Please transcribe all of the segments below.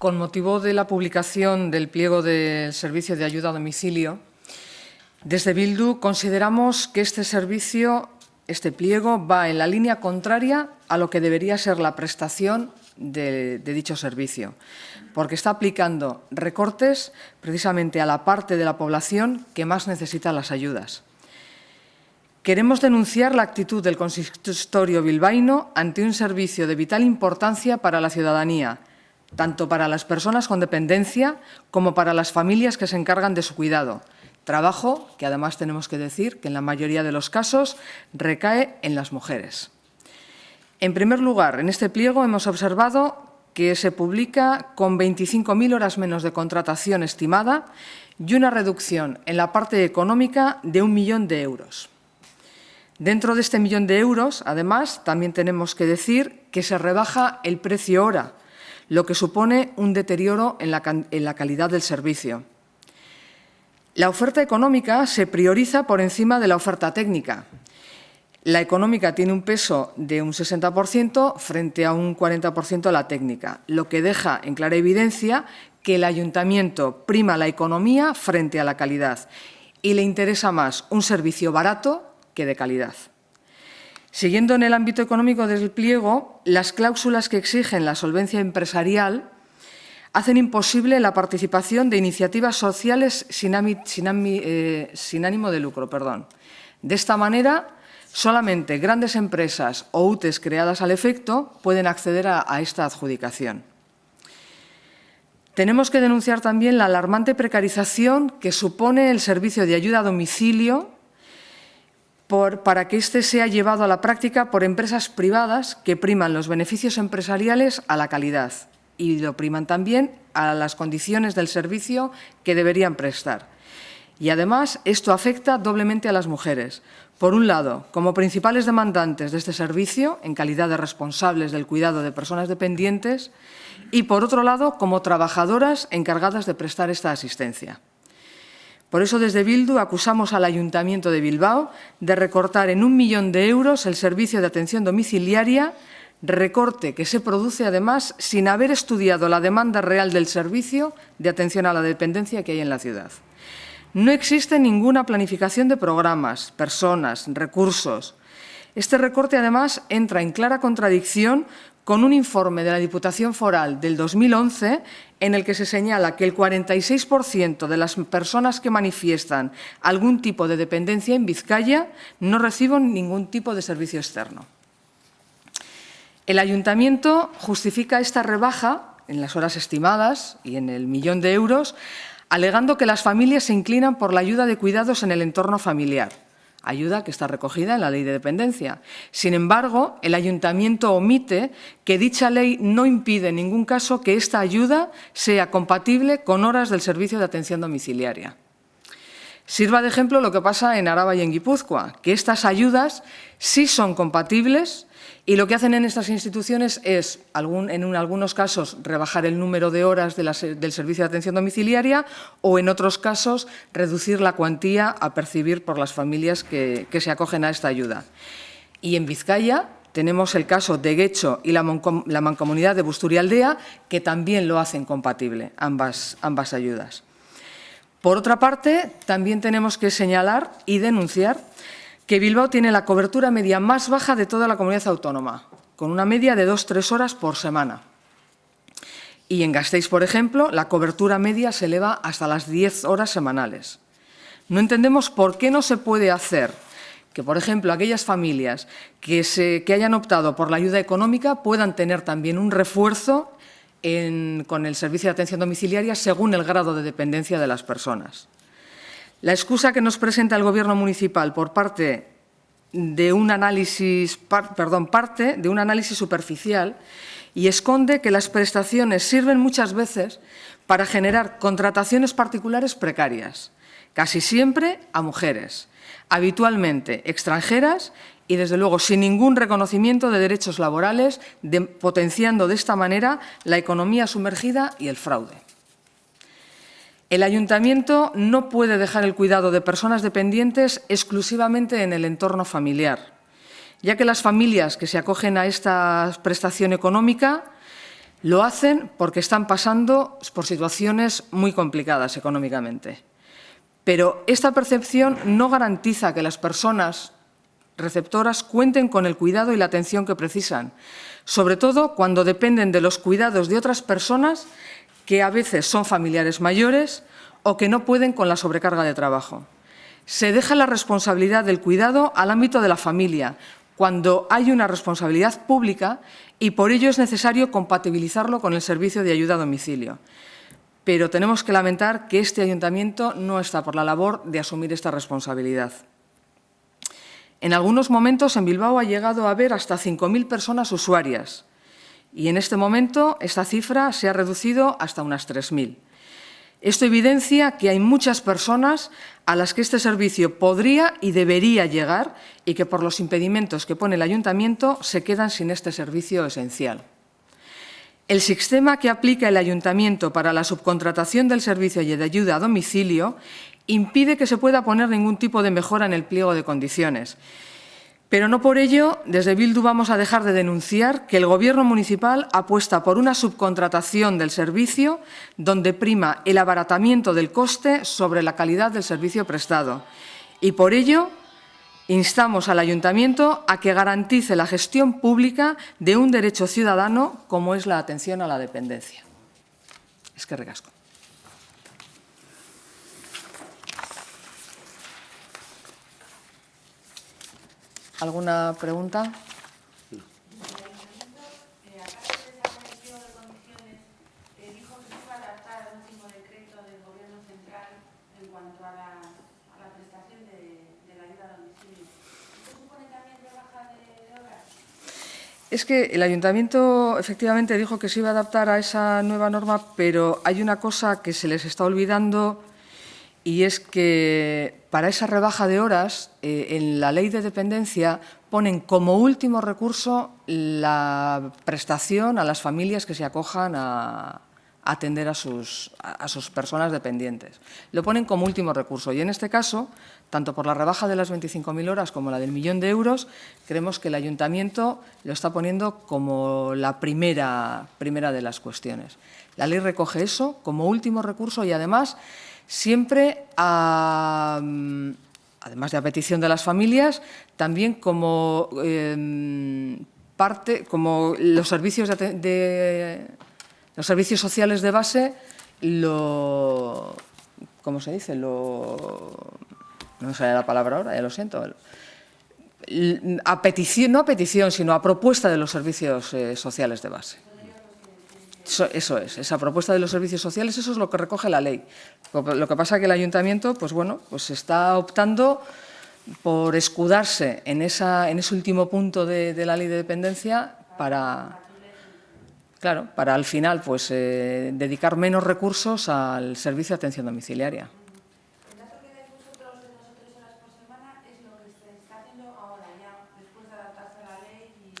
Con motivo de la publicación del pliego del servicio de ayuda a domicilio, desde Bildu consideramos que este servicio, este pliego, va en la línea contraria a lo que debería ser la prestación de, de dicho servicio, porque está aplicando recortes precisamente a la parte de la población que más necesita las ayudas. Queremos denunciar la actitud del consistorio bilbaíno ante un servicio de vital importancia para la ciudadanía tanto para las personas con dependencia como para las familias que se encargan de su cuidado. Trabajo que además tenemos que decir que en la mayoría de los casos recae en las mujeres. En primer lugar, en este pliego hemos observado que se publica con 25.000 horas menos de contratación estimada y una reducción en la parte económica de un millón de euros. Dentro de este millón de euros, además, también tenemos que decir que se rebaja el precio hora, lo que supone un deterioro en la, calidad del servicio. La oferta económica se prioriza por encima de la oferta técnica. La económica tiene un peso de un 60% frente a un 40% de la técnica, lo que deja en clara evidencia que el ayuntamiento prima la economía frente a la calidad y le interesa más un servicio barato que de calidad. Siguiendo en el ámbito económico del pliego, las cláusulas que exigen la solvencia empresarial hacen imposible la participación de iniciativas sociales sin, eh, ánimo de lucro. Perdón. De esta manera, solamente grandes empresas o UTES creadas al efecto pueden acceder a esta adjudicación. Tenemos que denunciar también la alarmante precarización que supone el servicio de ayuda a domicilio para que este sea llevado a la práctica por empresas privadas que priman los beneficios empresariales a la calidad y lo priman también a las condiciones del servicio que deberían prestar. Y además esto afecta doblemente a las mujeres. Por un lado, como principales demandantes de este servicio, en calidad de responsables del cuidado de personas dependientes, y por otro lado, como trabajadoras encargadas de prestar esta asistencia. Por eso, desde Bildu, acusamos al Ayuntamiento de Bilbao de recortar en un millón de euros el servicio de atención domiciliaria, recorte que se produce, además, sin haber estudiado la demanda real del servicio de atención a la dependencia que hay en la ciudad. No existe ninguna planificación de programas, personas, recursos. Este recorte, además, entra en clara contradicción con un informe de la Diputación Foral del 2011 en el que se señala que el 46% de las personas que manifiestan algún tipo de dependencia en Vizcaya no reciben ningún tipo de servicio externo. El ayuntamiento justifica esta rebaja en las horas estimadas y en el millón de euros, alegando que las familias se inclinan por la ayuda de cuidados en el entorno familiar ayuda que está recogida en la Ley de Dependencia. Sin embargo, el Ayuntamiento omite que dicha ley no impide en ningún caso que esta ayuda sea compatible con horas del servicio de atención domiciliaria. Sirva de ejemplo lo que pasa en Araba y en Guipúzcoa, que estas ayudas sí son compatibles y lo que hacen en estas instituciones es, en algunos casos, rebajar el número de horas del servicio de atención domiciliaria o, en otros casos, reducir la cuantía a percibir por las familias que, se acogen a esta ayuda. Y en Vizcaya tenemos el caso de Guecho y la, mancomunidad de Busturialdea, que también lo hacen compatible ambas ayudas. Por otra parte, también tenemos que señalar y denunciar que Bilbao tiene la cobertura media más baja de toda la comunidad autónoma, con una media de 2 tres horas por semana. Y en Gasteiz, por ejemplo, la cobertura media se eleva hasta las 10 horas semanales. No entendemos por qué no se puede hacer que, por ejemplo, aquellas familias que hayan optado por la ayuda económica puedan tener también un refuerzo con el servicio de atención domiciliaria según el grado de dependencia de las personas. La excusa que nos presenta el Gobierno municipal por parte de un análisis, perdón, parte de un análisis superficial y esconde que las prestaciones sirven muchas veces para generar contrataciones particulares precarias, casi siempre a mujeres, habitualmente extranjeras y, desde luego, sin ningún reconocimiento de derechos laborales, potenciando de esta manera la economía sumergida y el fraude. El ayuntamiento no puede dejar el cuidado de personas dependientes exclusivamente en el entorno familiar, ya que las familias que se acogen a esta prestación económica lo hacen porque están pasando por situaciones muy complicadas económicamente. Pero esta percepción no garantiza que las personas receptoras cuenten con el cuidado y la atención que precisan, sobre todo cuando dependen de los cuidados de otras personas que a veces son familiares mayores o que no pueden con la sobrecarga de trabajo. Se deja la responsabilidad del cuidado al ámbito de la familia, cuando hay una responsabilidad pública y por ello es necesario compatibilizarlo con el servicio de ayuda a domicilio. Pero tenemos que lamentar que este ayuntamiento no está por la labor de asumir esta responsabilidad. En algunos momentos en Bilbao ha llegado a haber hasta 5.000 personas usuarias y en este momento esta cifra se ha reducido hasta unas 3.000. Esto evidencia que hay muchas personas a las que este servicio podría y debería llegar y que por los impedimentos que pone el ayuntamiento se quedan sin este servicio esencial. El sistema que aplica el ayuntamiento para la subcontratación del servicio de ayuda a domicilio impide que se pueda poner ningún tipo de mejora en el pliego de condiciones. Pero no por ello, desde Bildu vamos a dejar de denunciar que el Gobierno municipal apuesta por una subcontratación del servicio donde prima el abaratamiento del coste sobre la calidad del servicio prestado. Y por ello, instamos al Ayuntamiento a que garantice la gestión pública de un derecho ciudadano como es la atención a la dependencia. Es que regasco. ¿Alguna pregunta? El ayuntamiento, a través de la colectiva de Condiciones, dijo que se iba a adaptar al último decreto del Gobierno central en cuanto a la prestación de la ayuda a domicilio. ¿Qué supone también la baja de obras? Es que el ayuntamiento, efectivamente, dijo que se iba a adaptar a esa nueva norma, pero hay una cosa que se les está olvidando y es que para esa rebaja de horas eh, en la ley de dependencia ponen como último recurso la prestación a las familias que se acojan a, atender a sus, a sus personas dependientes. Lo ponen como último recurso y en este caso, tanto por la rebaja de las 25.000 horas como la del millón de euros, creemos que el ayuntamiento lo está poniendo como la primera, primera de las cuestiones. La ley recoge eso como último recurso y además siempre a, además de a petición de las familias, también como em, parte, como los servicios de, de los servicios sociales de base lo... ¿Cómo se dice? Lo... No sale la palabra ahora, ya lo siento. A petición, no a petición, sino a propuesta de los servicios eh, sociales de base. Eso, es, esa propuesta de los servicios sociales, eso es lo que recoge la ley. Lo que pasa es que el ayuntamiento, pues bueno, pues está optando por escudarse en, esa, en ese último punto de la ley de dependencia para, Claro, para al final pues eh, dedicar menos recursos al servicio de atención domiciliaria.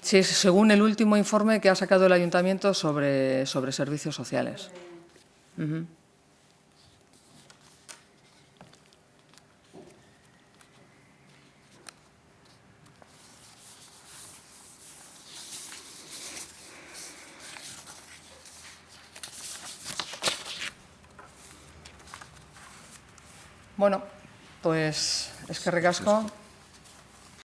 Sí, según el último informe que ha sacado el ayuntamiento sobre, sobre servicios sociales. Bueno, pues es que recasco.